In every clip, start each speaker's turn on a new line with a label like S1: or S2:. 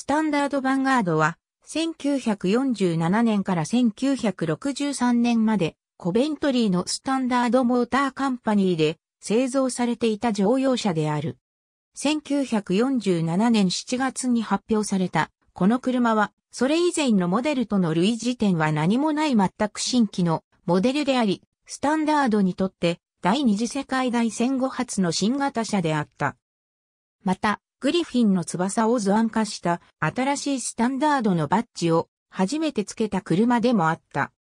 S1: スタンダードヴァンガードは、1947年から1963年まで、コベントリーのスタンダードモーターカンパニーで製造されていた乗用車である。1947年7月に発表された、この車は、それ以前のモデルとの類似点は何もない全く新規のモデルであり、スタンダードにとって第二次世界大戦後初の新型車であった。また、グリフィンの翼を図案化した新しいスタンダードのバッジを初めて付けた車でもあった。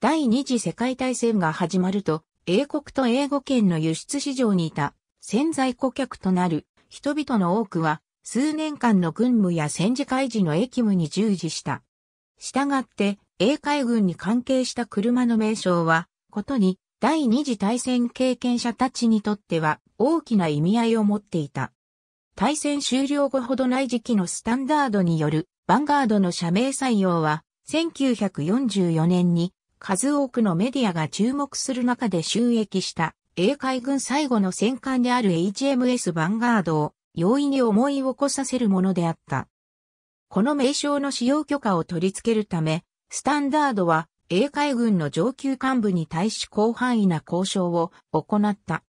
S1: 第二次世界大戦が始まると、英国と英語圏の輸出市場にいた潜在顧客となる人々の多くは数年間の軍務や戦時開示の役務に従事した。したがって、英海軍に関係した車の名称は、ことに第二次大戦経験者たちにとっては大きな意味合いを持っていた。対戦終了後ほどない時期のスタンダードによるヴァンガードの社名採用は1944年に数多くのメディアが注目する中で収益した英海軍最後の戦艦である HMS ヴァンガードを容易に思い起こさせるものであった。この名称の使用許可を取り付けるため、スタンダードは英海軍の上級幹部に対し広範囲な交渉を行った。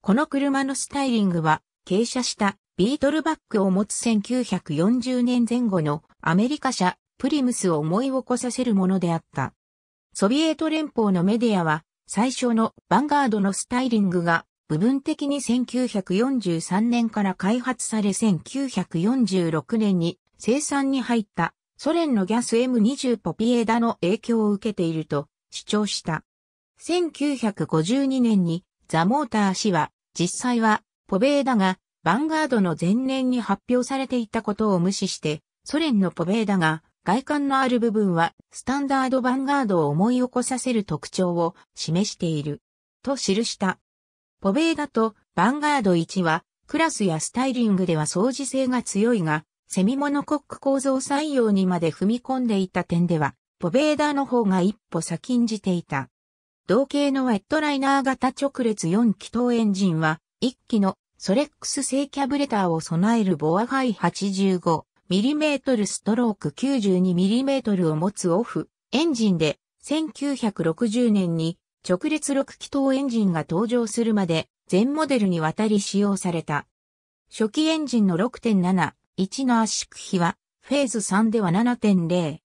S1: この車のスタイリングは傾斜したビートルバックを持つ1940年前後のアメリカ車プリムスを思い起こさせるものであった。ソビエト連邦のメディアは最初のヴァンガードのスタイリングが部分的に1943年から開発され1946年に生産に入ったソ連のギャス M20 ポピエダの影響を受けていると主張した。1952年にザ・モーター氏は実際はポベーダが、ヴァンガードの前年に発表されていたことを無視して、ソ連のポベーダが、外観のある部分は、スタンダードヴァンガードを思い起こさせる特徴を示している。と記した。ポベーダとヴァンガード1は、クラスやスタイリングでは相似性が強いが、セミモノコック構造採用にまで踏み込んでいた点では、ポベーダの方が一歩先んじていた。同型のウェットライナー型直列4気筒エンジンは、1機のソレックス製キャブレターを備えるボアハイ 85mm ストローク 92mm を持つオフエンジンで1960年に直列6気筒エンジンが登場するまで全モデルにわたり使用された。初期エンジンの6.71の圧縮比はフェーズ3では7.01、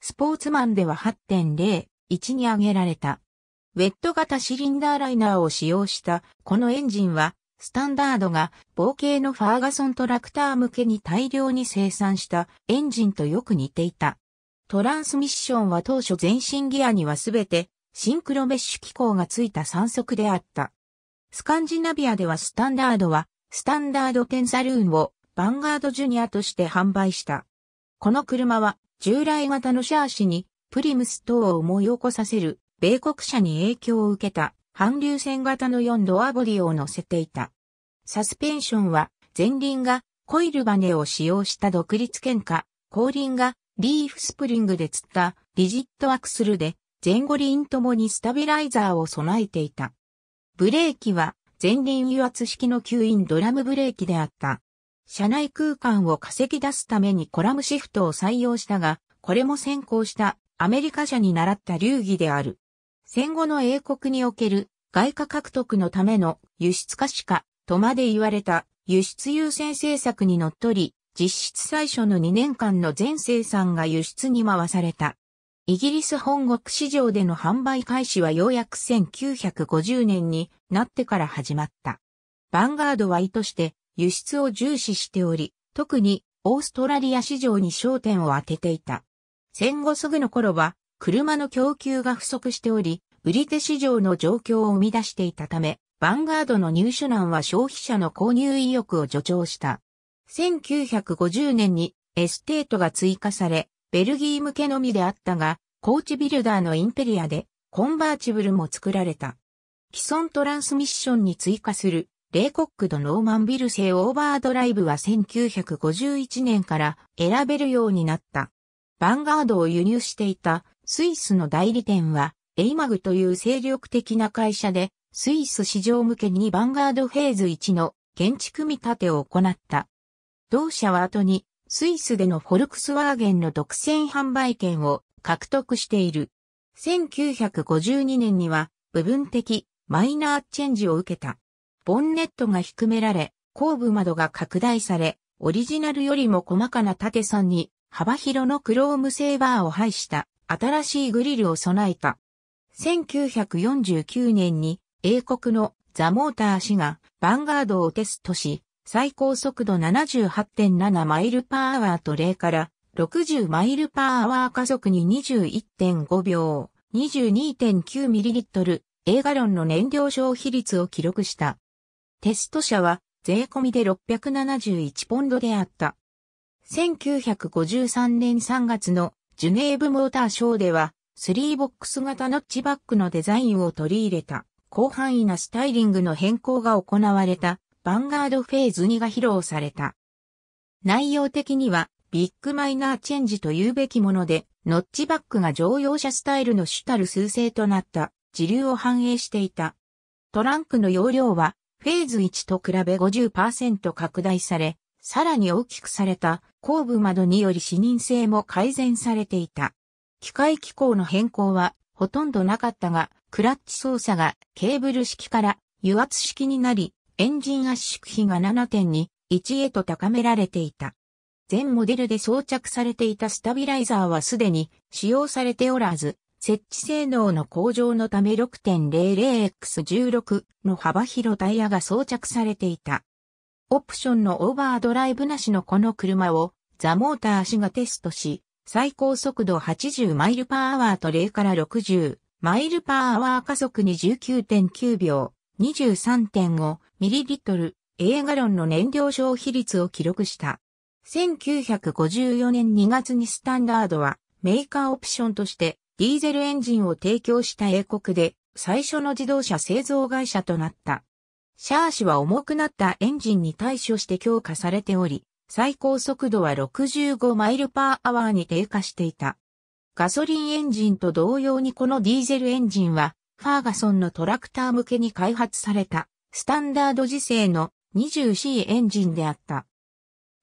S1: スポーツマンでは8.01に上げられた。ウェット型シリンダーライナーを使用したこのエンジンはスタンダードが、冒険のファーガソントラクター向けに大量に生産したエンジンとよく似ていた。トランスミッションは当初前進ギアにはすべてシンクロメッシュ機構がついた3速であった。スカンジナビアではスタンダードはスタンダードテンサルーンをバンガードジュニアとして販売した。この車は従来型のシャーシにプリムス等を思い起こさせる米国車に影響を受けた反流線型の4ドアボリを乗せていた。サスペンションは前輪がコイルバネを使用した独立喧嘩、後輪がリーフスプリングで釣ったリジットアクスルで前後輪ともにスタビライザーを備えていた。ブレーキは前輪油圧式の吸引ドラムブレーキであった。車内空間を稼ぎ出すためにコラムシフトを採用したが、これも先行したアメリカ車に習った流儀である。戦後の英国における外貨獲得のための輸出可視化とまで言われた輸出優先政策にのっとり、実質最初の2年間の全生産が輸出に回された。イギリス本国市場での販売開始はようやく1950年になってから始まった。バンガードは意図して輸出を重視しており、特にオーストラリア市場に焦点を当てていた。戦後すぐの頃は車の供給が不足しており、売り手市場の状況を生み出していたため、ヴァンガードの入手難は消費者の購入意欲を助長した。1950年にエステートが追加され、ベルギー向けのみであったが、コーチビルダーのインペリアでコンバーチブルも作られた。既存トランスミッションに追加するレイコックドノーマンビル製オーバードライブは1951年から選べるようになった。ヴァンガードを輸入していたスイスの代理店は、エイマグという精力的な会社で、スイス市場向けにバンガードフェーズ1の建築見立てを行った。同社は後に、スイスでのフォルクスワーゲンの独占販売権を獲得している。1952年には、部分的マイナーチェンジを受けた。ボンネットが低められ、後部窓が拡大され、オリジナルよりも細かな縦3に幅広のクロームセーバーを配した新しいグリルを備えた。1949年に英国のザ・モーター氏がヴァンガードをテストし、最高速度78.7マイルパーアワーと0から60マイルパーアワー加速に21.5秒、2 2 9ット A ガロンの燃料消費率を記録した。テスト車は税込みで671ポンドであった。1953年3月のジュネーブモーターショーでは、スリーボックス型ノッチバックのデザインを取り入れた、広範囲なスタイリングの変更が行われた、ヴァンガードフェーズ2が披露された。内容的には、ビッグマイナーチェンジと言うべきもので、ノッチバックが乗用車スタイルの主たる数勢となった、時流を反映していた。トランクの容量は、フェーズ1と比べ50%拡大され、さらに大きくされた後部窓により視認性も改善されていた。機械機構の変更はほとんどなかったが、クラッチ操作がケーブル式から油圧式になり、エンジン圧縮比が7.21へと高められていた。全モデルで装着されていたスタビライザーはすでに使用されておらず、設置性能の向上のため 6.00X16 の幅広タイヤが装着されていた。オプションのオーバードライブなしのこの車をザ・モーター氏がテストし、最高速度80マイルパーアワーと0から60マイルパーアワー加速に19.9秒、23.5ミリリットル、A ガロンの燃料消費率を記録した。1954年2月にスタンダードはメーカーオプションとしてディーゼルエンジンを提供した英国で最初の自動車製造会社となった。シャーシは重くなったエンジンに対処して強化されており、最高速度は65マイルパーアワーに低下していた。ガソリンエンジンと同様にこのディーゼルエンジンは、ファーガソンのトラクター向けに開発された、スタンダード時制の 20C エンジンであった。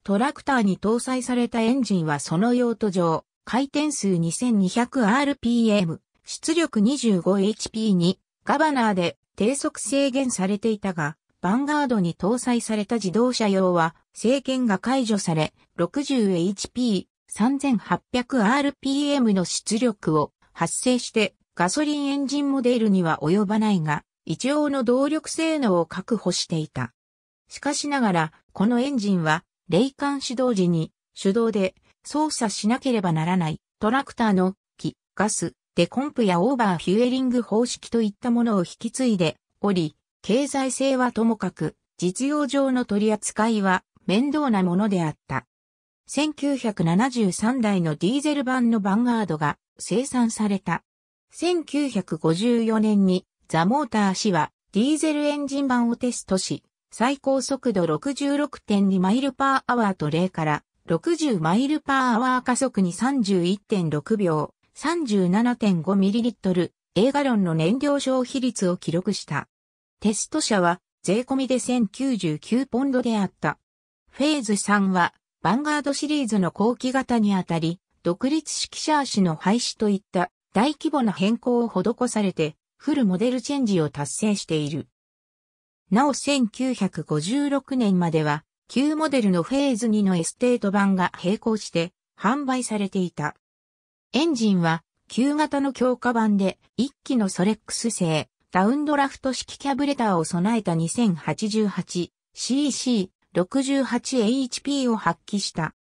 S1: トラクターに搭載されたエンジンはその用途上、回転数 2200rpm、出力 25hp に、ガバナーで低速制限されていたが、ヴァンガードに搭載された自動車用は制限が解除され、60HP、3800rpm の出力を発生してガソリンエンジンモデルには及ばないが、一応の動力性能を確保していた。しかしながら、このエンジンは、霊感指導時に手動で操作しなければならないトラクターの気、ガス、デコンプやオーバーフュエリング方式といったものを引き継いでおり、経済性はともかく、実用上の取り扱いは面倒なものであった。1973台のディーゼル版のバンガードが生産された。1954年にザ・モーター氏はディーゼルエンジン版をテストし、最高速度66.2マイルパーアワーと0から60マイルパーアワー加速に31.6秒、37.5ml 映画論の燃料消費率を記録した。テスト車は税込みで1099ポンドであった。フェーズ3は、ヴァンガードシリーズの後期型にあたり、独立式シャーシの廃止といった大規模な変更を施されて、フルモデルチェンジを達成している。なお1956年までは、旧モデルのフェーズ2のエステート版が並行して販売されていた。エンジンは旧型の強化版で1機のソレックス製ダウンドラフト式キャブレターを備えた 2088cc68hp を発揮した。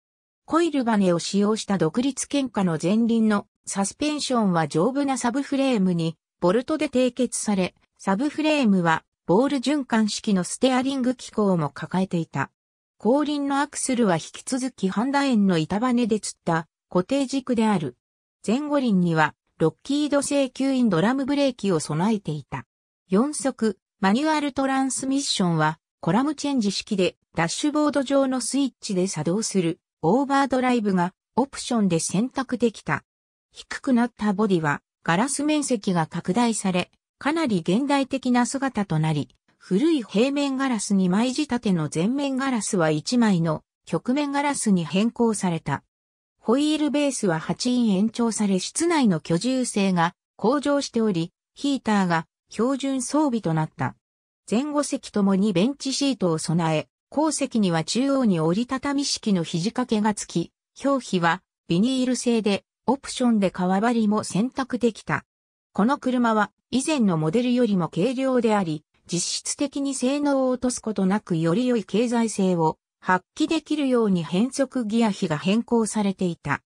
S1: コイルバネを使用した独立喧嘩の前輪のサスペンションは丈夫なサブフレームにボルトで締結され、サブフレームはボール循環式のステアリング機構も抱えていた。後輪のアクスルは引き続きハンダ円の板バネで釣った固定軸である。前後輪には、ロッキード製吸引ドラムブレーキを備えていた。4速、マニュアルトランスミッションは、コラムチェンジ式で、ダッシュボード上のスイッチで作動する、オーバードライブが、オプションで選択できた。低くなったボディは、ガラス面積が拡大され、かなり現代的な姿となり、古い平面ガラス2枚仕立ての前面ガラスは1枚の、曲面ガラスに変更された。ホイールベースは8位延長され室内の居住性が向上しており、ヒーターが標準装備となった。前後席ともにベンチシートを備え、後席には中央に折りたたみ式の肘掛けがつき、表皮はビニール製で、オプションで革張りも選択できた。この車は以前のモデルよりも軽量であり、実質的に性能を落とすことなくより良い経済性を発揮できるように変速ギア比が変更されていた。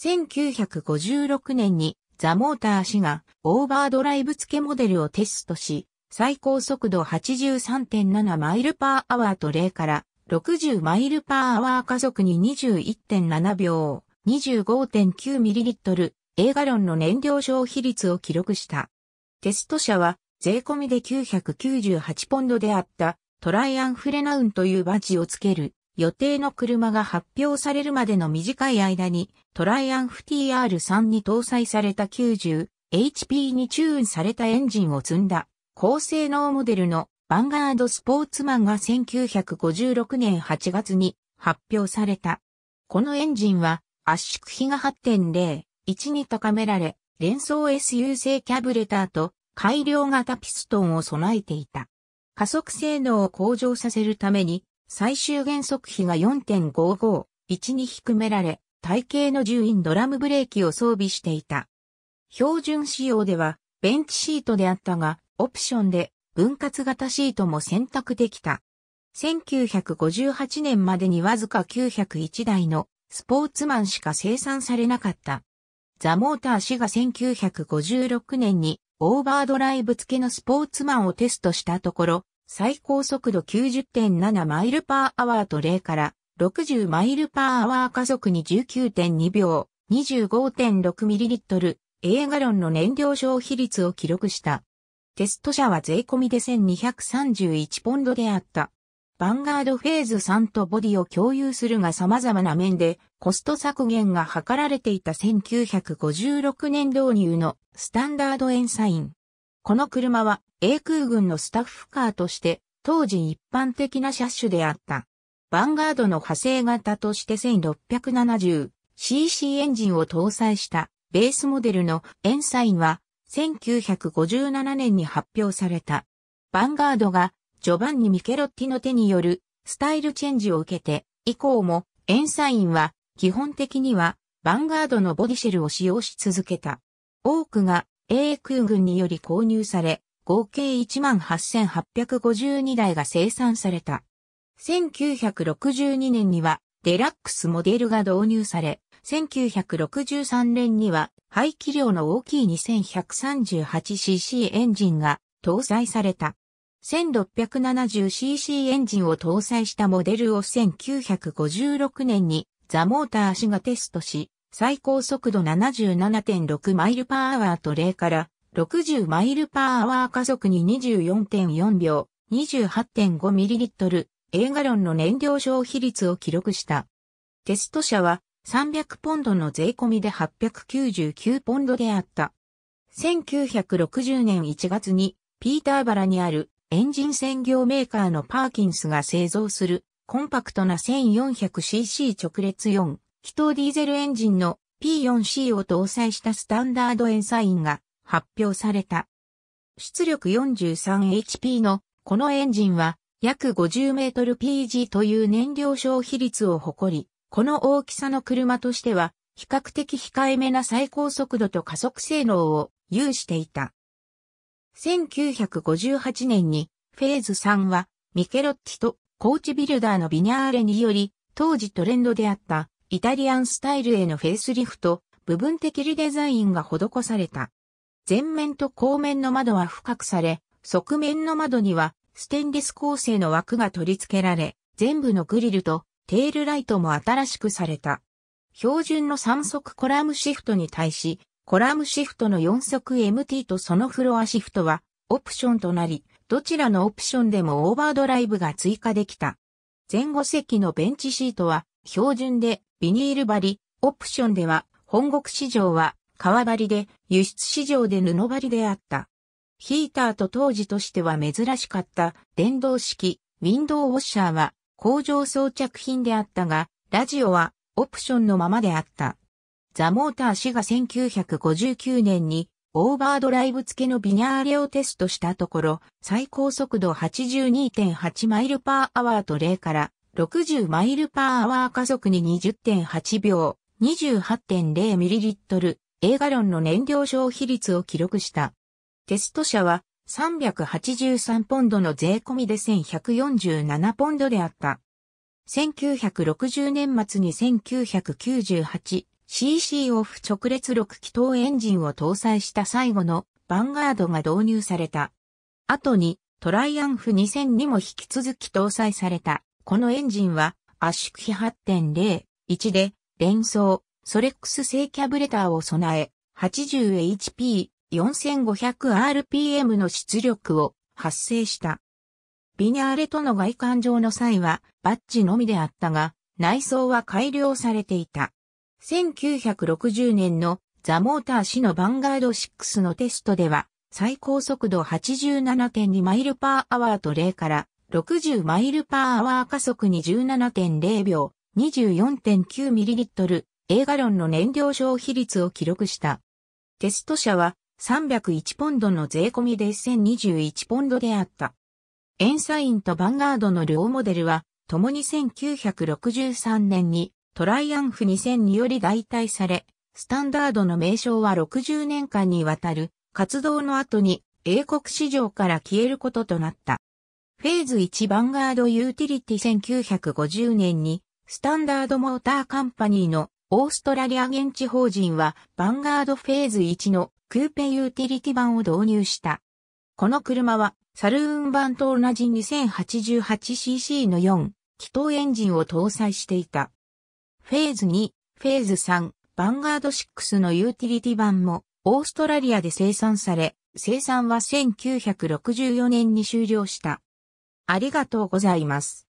S1: 1956年にザ・モーター氏がオーバードライブ付けモデルをテストし、最高速度83.7マイルパーアワーと0から60マイルパーアワー加速に21.7秒、2 5 9ット A ガロンの燃料消費率を記録した。テスト車は税込みで998ポンドであったトライアンフレナウンというバッジをつける予定の車が発表されるまでの短い間に、トライアンフ TR3 に搭載された 90HP にチューンされたエンジンを積んだ、高性能モデルのバンガードスポーツマンが1956年8月に発表された。このエンジンは圧縮比が8.0、1に高められ、連装 SU 製キャブレターと改良型ピストンを備えていた。加速性能を向上させるために最終減速比が4.55、1に低められ、体型の重0ドラムブレーキを装備していた。標準仕様では、ベンチシートであったが、オプションで分割型シートも選択できた。1958年までにわずか901台のスポーツマンしか生産されなかった。ザ・モーター氏が1956年にオーバードライブ付けのスポーツマンをテストしたところ、最高速度90.7マイルパーアワーと0から60マイルパーアワー加速に19.2秒、2 5 6トル A ガロンの燃料消費率を記録した。テスト車は税込みで1231ポンドであった。ヴァンガードフェーズ3とボディを共有するが様々な面でコスト削減が図られていた1956年導入のスタンダードエンサインこの車は A 空軍のスタッフカーとして当時一般的な車種であった。ヴァンガードの派生型として 1670cc エンジンを搭載したベースモデルのエンサインは1957年に発表された。ヴァンガードがジョバンニ・ミケロッティの手によるスタイルチェンジを受けて以降もエンサインは基本的にはヴァンガードのボディシェルを使用し続けた。多くが英空軍により購入され、合計18,852台が生産された。1962年にはデラックスモデルが導入され、1963年には排気量の大きい 2138cc エンジンが搭載された。1670cc エンジンを搭載したモデルを1956年にザ・モーター氏がテストし、最高速度77.6マイルパーアワーと0から60マイルパーアワー加速に24.4秒、28.5ミリリットル、A ガロンの燃料消費率を記録した。テスト車は300ポンドの税込みで899ポンドであった。1960年1月にピーターバラにあるエンジン専業メーカーのパーキンスが製造するコンパクトな 1400cc 直列4気筒ディーゼルエンジンの P4C を搭載したスタンダードエンサインが発表された。出力 43HP のこのエンジンは約 50mpg という燃料消費率を誇り、この大きさの車としては比較的控えめな最高速度と加速性能を有していた。1958年にフェーズ3はミケロッティとコーチビルダーのビニャーレにより当時トレンドであったイタリアンスタイルへのフェイスリフト、部分的リデザインが施された。前面と後面の窓は深くされ、側面の窓にはステンレス構成の枠が取り付けられ、全部のグリルとテールライトも新しくされた。標準の3速コラムシフトに対し、コラムシフトの4速 MT とそのフロアシフトはオプションとなり、どちらのオプションでもオーバードライブが追加できた。前後席のベンチシートは標準でビニール張り、オプションでは、本国市場は革張りで、輸出市場で布張りであった。ヒーターと当時としては珍しかった電動式ウィンドウウォッシャーは工場装着品であったが、ラジオはオプションのままであった。ザ・モーター氏が1959年にオーバードライブ付けのビニャーレをテストしたところ、最高速度82.8マイルパーアワーと0から60マイルパーアワー加速に20.8秒、28.0ml、A ガロンの燃料消費率を記録した。テスト車は383ポンドの税込みで1147ポンドであった。1960年末に 1998cc オフ直列6気筒エンジンを搭載した最後のヴァンガードが導入された。後にトライアンフ2000にも引き続き搭載された。このエンジンは圧縮比8.0.1で連装、ソレックス製キャブレターを備え、80HP4500rpm の出力を発生した。ビニャーレとの外観上の際はバッジのみであったが、内装は改良されていた。1960年のザ・モーター氏のヴァンガード6のテストでは、最高速度87.2マイルパーアワーと0から60マイルパーアワー加速に17.0秒、2 4 9ット A ガロンの燃料消費率を記録した。テスト車は301ポンドの税込みで1021ポンドであった。エンサインとヴァンガードの両モデルは、共に1963年にトライアンフ2000により代替され、スタンダードの名称は60年間にわたる活動の後に英国市場から消えることとなった。フェーズ1バンガードユーティリティ1950年にスタンダードモーターカンパニーのオーストラリア現地法人はバンガードフェーズ1のクーペユーティリティ版を導入した。この車はサルーン版と同じ 2088cc の4気筒エンジンを搭載していた。フェーズ2、フェーズ3、バンガード6のユーティリティ版もオーストラリアで生産され、生産は1964年に終了した。ありがとうございます。